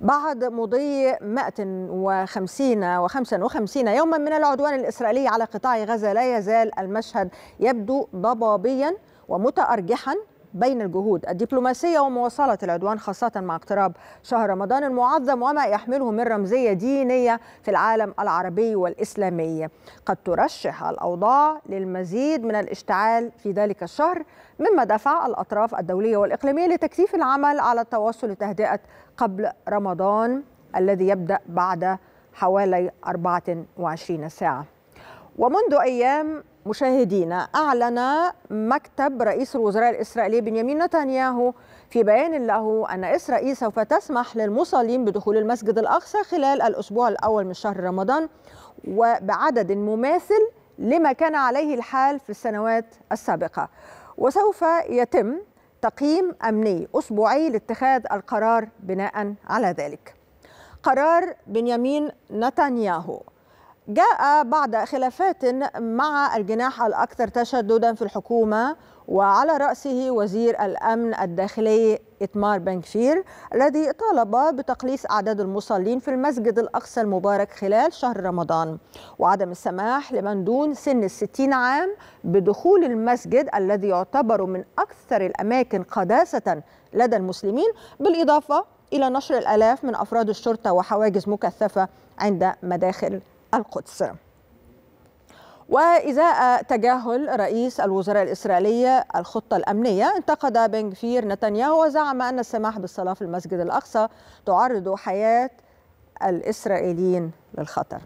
بعد مضي 150 و55 يوما من العدوان الإسرائيلي على قطاع غزة لا يزال المشهد يبدو ضبابيا ومتأرجحا بين الجهود الدبلوماسية ومواصلة العدوان خاصة مع اقتراب شهر رمضان المعظم وما يحمله من رمزية دينية في العالم العربي والإسلامي قد ترشح الأوضاع للمزيد من الاشتعال في ذلك الشهر مما دفع الأطراف الدولية والإقليمية لتكثيف العمل على التواصل لتهدئة قبل رمضان الذي يبدأ بعد حوالي 24 ساعة ومنذ أيام مشاهدينا أعلن مكتب رئيس الوزراء الإسرائيلي بنيامين نتنياهو في بيان له أن إسرائيل سوف تسمح للمصلين بدخول المسجد الأقصى خلال الأسبوع الأول من شهر رمضان وبعدد مماثل لما كان عليه الحال في السنوات السابقة وسوف يتم تقييم أمني أسبوعي لاتخاذ القرار بناء على ذلك قرار بنيامين نتنياهو جاء بعد خلافات مع الجناح الأكثر تشددا في الحكومة وعلى رأسه وزير الأمن الداخلي إتمار بنكفير الذي طالب بتقليص أعداد المصلين في المسجد الأقصى المبارك خلال شهر رمضان وعدم السماح لمن دون سن الستين عام بدخول المسجد الذي يعتبر من أكثر الأماكن قداسة لدى المسلمين بالإضافة إلى نشر الألاف من أفراد الشرطة وحواجز مكثفة عند مداخل القدس وإزاء تجاهل رئيس الوزراء الإسرائيلي الخطة الأمنية انتقد بنغفير نتنياهو وزعم أن السماح بالصلاة في المسجد الأقصى تعرض حياة الإسرائيليين للخطر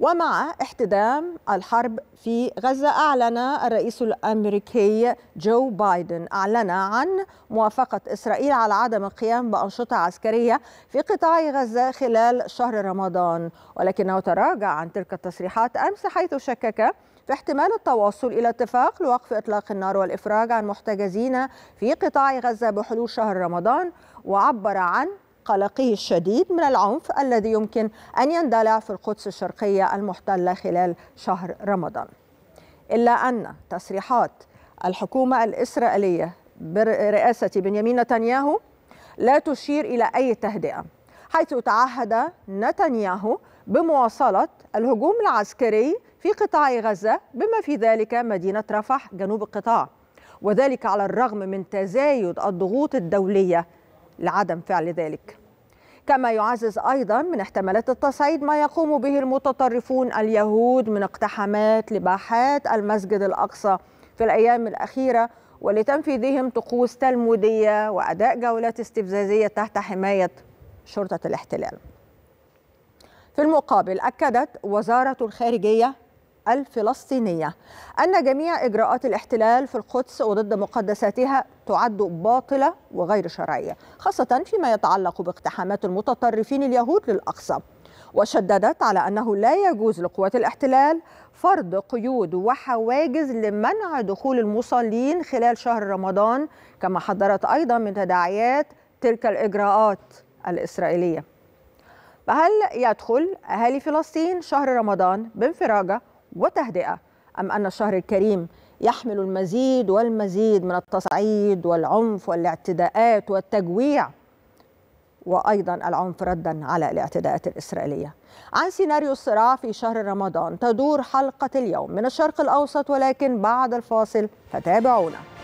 ومع احتدام الحرب في غزة أعلن الرئيس الأمريكي جو بايدن أعلن عن موافقة إسرائيل على عدم القيام بأنشطة عسكرية في قطاع غزة خلال شهر رمضان ولكنه تراجع عن تلك التصريحات أمس حيث شكك في احتمال التواصل إلى اتفاق لوقف إطلاق النار والإفراج عن محتجزين في قطاع غزة بحلول شهر رمضان وعبر عن قلقه الشديد من العنف الذي يمكن أن يندلع في القدس الشرقية المحتلة خلال شهر رمضان إلا أن تصريحات الحكومة الإسرائيلية برئاسة بنيامين نتنياهو لا تشير إلى أي تهدئة حيث تعهد نتنياهو بمواصلة الهجوم العسكري في قطاع غزة بما في ذلك مدينة رفح جنوب القطاع وذلك على الرغم من تزايد الضغوط الدولية لعدم فعل ذلك كما يعزز أيضا من احتمالات التصعيد ما يقوم به المتطرفون اليهود من اقتحامات لباحات المسجد الأقصى في الأيام الأخيرة ولتنفيذهم طقوس تلمودية وأداء جولات استفزازية تحت حماية شرطة الاحتلال في المقابل أكدت وزارة الخارجية الفلسطينية أن جميع إجراءات الاحتلال في القدس وضد مقدساتها تعد باطلة وغير شرعية خاصة فيما يتعلق باقتحامات المتطرفين اليهود للأقصى وشددت على أنه لا يجوز لقوات الاحتلال فرض قيود وحواجز لمنع دخول المصلين خلال شهر رمضان كما حذرت أيضا من تداعيات تلك الإجراءات الإسرائيلية فهل يدخل أهالي فلسطين شهر رمضان بانفراجة وتهدئة أم أن الشهر الكريم يحمل المزيد والمزيد من التصعيد والعنف والاعتداءات والتجويع وأيضا العنف ردا على الاعتداءات الإسرائيلية عن سيناريو الصراع في شهر رمضان تدور حلقة اليوم من الشرق الأوسط ولكن بعد الفاصل فتابعونا